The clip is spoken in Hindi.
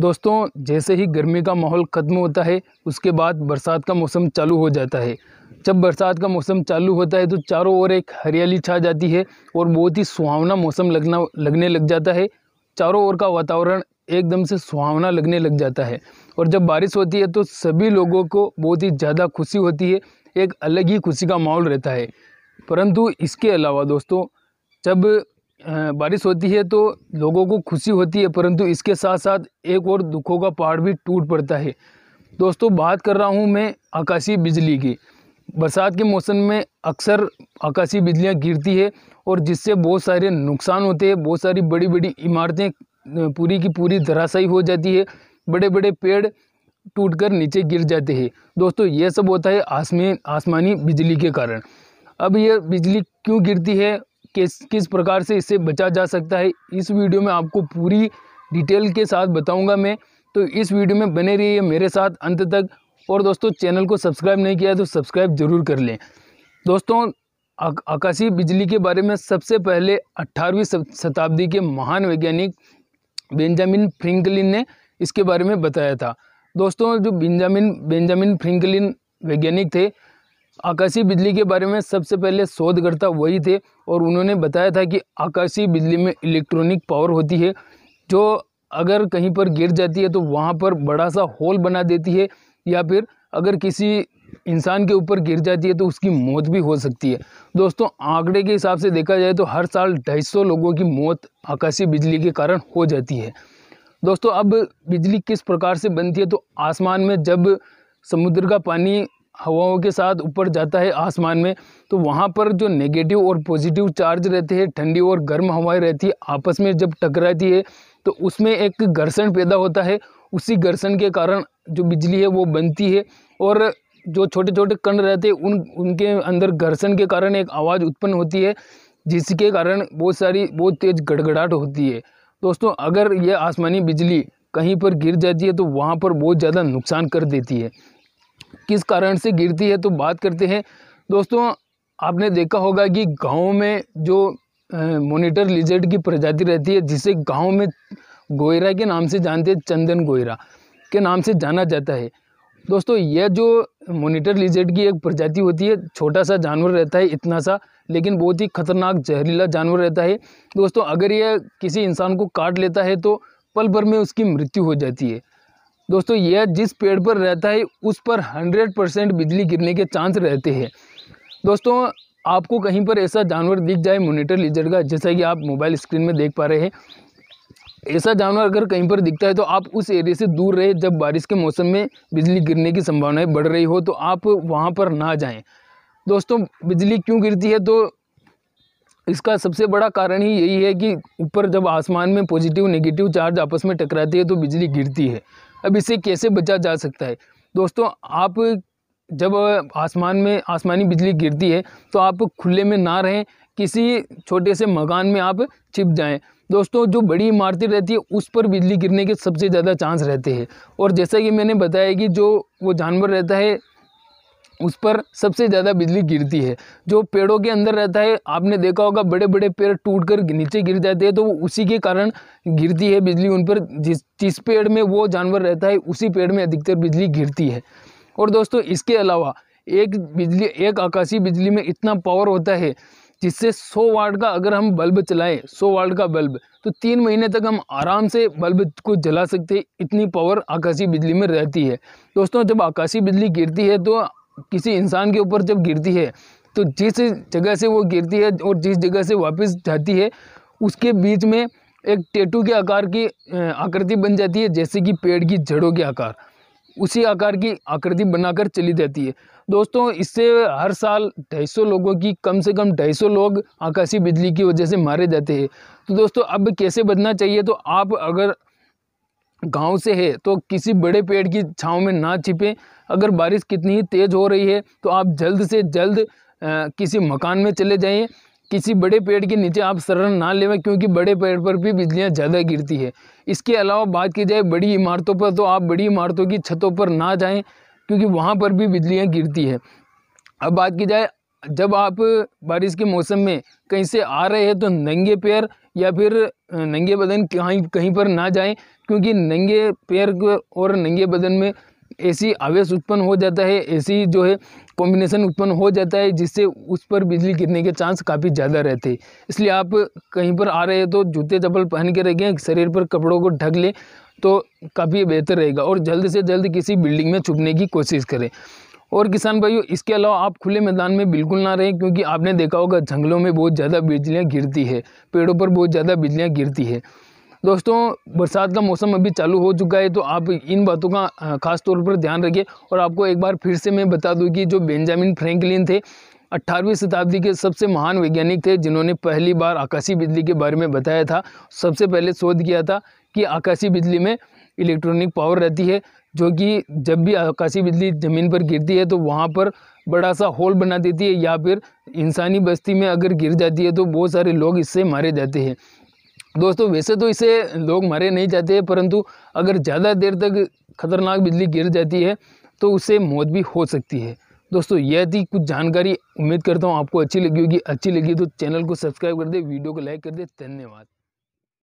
दोस्तों जैसे ही गर्मी का माहौल ख़त्म होता है उसके बाद बरसात का मौसम चालू हो जाता है जब बरसात का मौसम चालू होता है तो चारों ओर एक हरियाली छा जाती है और बहुत ही सुहावना मौसम लगना लगने लग जाता है चारों ओर का वातावरण एकदम से सुहावना लगने लग जाता है और जब बारिश होती है तो सभी लोगों को बहुत ही ज़्यादा खुशी होती है एक अलग ही खुशी का माहौल रहता है परंतु इसके अलावा दोस्तों जब बारिश होती है तो लोगों को खुशी होती है परंतु इसके साथ साथ एक और दुखों का पहाड़ भी टूट पड़ता है दोस्तों बात कर रहा हूँ मैं आकाशीय बिजली की बरसात के मौसम में अक्सर आकाशीय बिजलियाँ गिरती है और जिससे बहुत सारे नुकसान होते हैं बहुत सारी बड़ी बड़ी इमारतें पूरी की पूरी धराशाई हो जाती है बड़े बड़े पेड़ टूटकर नीचे गिर जाते हैं दोस्तों ये सब होता है आसमी आसमानी बिजली के कारण अब यह बिजली क्यों गिरती है किस किस प्रकार से इससे बचा जा सकता है इस वीडियो में आपको पूरी डिटेल के साथ बताऊंगा मैं तो इस वीडियो में बने रहिए मेरे साथ अंत तक और दोस्तों चैनल को सब्सक्राइब नहीं किया है तो सब्सक्राइब ज़रूर कर लें दोस्तों आकाशीय बिजली के बारे में सबसे पहले अट्ठारहवीं शताब्दी के महान वैज्ञानिक बेंजामिन फ्रिंकलिन ने इसके बारे में बताया था दोस्तों जो बेंजामिन बेंजामिन फ्रिंकलिन वैज्ञानिक थे आकाशीय बिजली के बारे में सबसे पहले शोधकर्ता वही थे और उन्होंने बताया था कि आकाशीय बिजली में इलेक्ट्रॉनिक पावर होती है जो अगर कहीं पर गिर जाती है तो वहाँ पर बड़ा सा होल बना देती है या फिर अगर किसी इंसान के ऊपर गिर जाती है तो उसकी मौत भी हो सकती है दोस्तों आंकड़े के हिसाब से देखा जाए तो हर साल ढाई सौ लोगों की मौत आकाशीय बिजली के कारण हो जाती है दोस्तों अब बिजली किस प्रकार से बनती है तो आसमान में जब समुद्र का पानी हवाओं के साथ ऊपर जाता है आसमान में तो वहाँ पर जो नेगेटिव और पॉजिटिव चार्ज रहते हैं ठंडी और गर्म हवाएं रहती है आपस में जब टकराती है तो उसमें एक घर्षण पैदा होता है उसी घर्षण के कारण जो बिजली है वो बनती है और जो छोटे छोटे कण रहते हैं उन उनके अंदर घर्षण के कारण एक आवाज़ उत्पन्न होती है जिसके कारण बहुत सारी बहुत तेज़ गड़गड़ाहट होती है दोस्तों अगर यह आसमानी बिजली कहीं पर गिर जाती है तो वहाँ पर बहुत ज़्यादा नुकसान कर देती है किस कारण से गिरती है तो बात करते हैं दोस्तों आपने देखा होगा कि गाँव में जो मोनिटर लिजर्ड की प्रजाति रहती है जिसे गाँव में गोयरा के नाम से जानते हैं चंदन गोयरा के नाम से जाना जाता है दोस्तों यह जो मोनीटर लिजेट की एक प्रजाति होती है छोटा सा जानवर रहता है इतना सा लेकिन बहुत ही खतरनाक जहरीला जानवर रहता है दोस्तों अगर यह किसी इंसान को काट लेता है तो पल भर में उसकी मृत्यु हो जाती है दोस्तों यह जिस पेड़ पर रहता है उस पर हंड्रेड परसेंट बिजली गिरने के चांस रहते हैं दोस्तों आपको कहीं पर ऐसा जानवर दिख जाए मोनीटर लीजर का जैसा कि आप मोबाइल स्क्रीन में देख पा रहे हैं ऐसा जानवर अगर कहीं पर दिखता है तो आप उस एरिए से दूर रहे जब बारिश के मौसम में बिजली गिरने की संभावनाएं बढ़ रही हो तो आप वहाँ पर ना जाएं दोस्तों बिजली क्यों गिरती है तो इसका सबसे बड़ा कारण ही यही है कि ऊपर जब आसमान में पॉजिटिव नेगेटिव चार्ज आपस में टकराती है तो बिजली गिरती है अब इसे कैसे बचा जा सकता है दोस्तों आप जब आसमान में आसमानी बिजली गिरती है तो आप खुले में ना रहें किसी छोटे से मकान में आप छिप जाएं दोस्तों जो बड़ी इमारतें रहती है उस पर बिजली गिरने के सबसे ज़्यादा चांस रहते हैं और जैसा कि मैंने बताया कि जो वो जानवर रहता है उस पर सबसे ज़्यादा बिजली गिरती है जो पेड़ों के अंदर रहता है आपने देखा होगा बड़े बड़े पेड़ टूट कर नीचे गिर जाते हैं तो उसी के कारण गिरती है बिजली उन पर जिस जिस पेड़ में वो जानवर रहता है उसी पेड़ में अधिकतर बिजली गिरती है और दोस्तों इसके अलावा एक बिजली एक आकाशीय बिजली में इतना पावर होता है जिससे सौ वाट का अगर हम बल्ब चलाएँ सौ वाट का बल्ब तो तीन महीने तक हम आराम से बल्ब को जला सकते इतनी पावर आकाशीय बिजली में रहती है दोस्तों जब आकाशीय बिजली गिरती है तो किसी इंसान के ऊपर जब गिरती है तो जिस जगह से वो गिरती है और जिस जगह से वापस जाती है उसके बीच में एक टेटू के आकार की आकृति बन जाती है जैसे कि पेड़ की जड़ों के आकार उसी आकार की आकृति बनाकर चली जाती है दोस्तों इससे हर साल 250 लोगों की कम से कम 250 लोग आकाशीय बिजली की वजह से मारे जाते हैं तो दोस्तों अब कैसे बचना चाहिए तो आप अगर गांव से है तो किसी बड़े पेड़ की छाँव में ना छिपें अगर बारिश कितनी ही तेज़ हो रही है तो आप जल्द से जल्द किसी मकान में चले जाइए किसी बड़े पेड़ के नीचे आप शरण ना लेवें क्योंकि बड़े पेड़ पर भी बिजलियां ज़्यादा गिरती है इसके अलावा बात की जाए बड़ी इमारतों पर तो आप बड़ी इमारतों की छतों पर ना जाएं क्योंकि वहाँ पर भी बिजलियां गिरती है अब बात की जाए जब आप बारिश के मौसम में कहीं से आ रहे हैं तो नंगे पैर या फिर नंगे बदन कहीं कहीं पर ना जाएं क्योंकि नंगे पैर और नंगे बदन में ऐसी आवेश उत्पन्न हो जाता है ऐसी जो है कॉम्बिनेशन उत्पन्न हो जाता है जिससे उस पर बिजली गिरने के चांस काफ़ी ज़्यादा रहते हैं इसलिए आप कहीं पर आ रहे हैं तो जूते चप्पल पहन के रखें शरीर पर कपड़ों को ढक लें तो काफ़ी बेहतर रहेगा और जल्द से जल्द किसी बिल्डिंग में छुपने की कोशिश करें और किसान भाइयों इसके अलावा आप खुले मैदान में बिल्कुल ना रहें क्योंकि आपने देखा होगा जंगलों में बहुत ज़्यादा बिजलियाँ गिरती है पेड़ों पर बहुत ज़्यादा बिजलियाँ गिरती है दोस्तों बरसात का मौसम अभी चालू हो चुका है तो आप इन बातों का खास तौर पर ध्यान रखिए और आपको एक बार फिर से मैं बता दूं कि जो बेंजामिन फ्रैंकलिन थे 18वीं शताब्दी के सबसे महान वैज्ञानिक थे जिन्होंने पहली बार आकाशीय बिजली के बारे में बताया था सबसे पहले शोध किया था कि आकाशीय बिजली में इलेक्ट्रॉनिक पावर रहती है जो कि जब भी आकाशीय बिजली ज़मीन पर गिरती है तो वहाँ पर बड़ा सा होल बना देती है या फिर इंसानी बस्ती में अगर गिर जाती है तो बहुत सारे लोग इससे मारे जाते हैं दोस्तों वैसे तो इसे लोग मारे नहीं जाते हैं परंतु अगर ज़्यादा देर तक खतरनाक बिजली गिर जाती है तो उससे मौत भी हो सकती है दोस्तों यह थी कुछ जानकारी उम्मीद करता हूँ आपको अच्छी लगी होगी अच्छी लगी तो चैनल को सब्सक्राइब कर दे वीडियो को लाइक कर दे धन्यवाद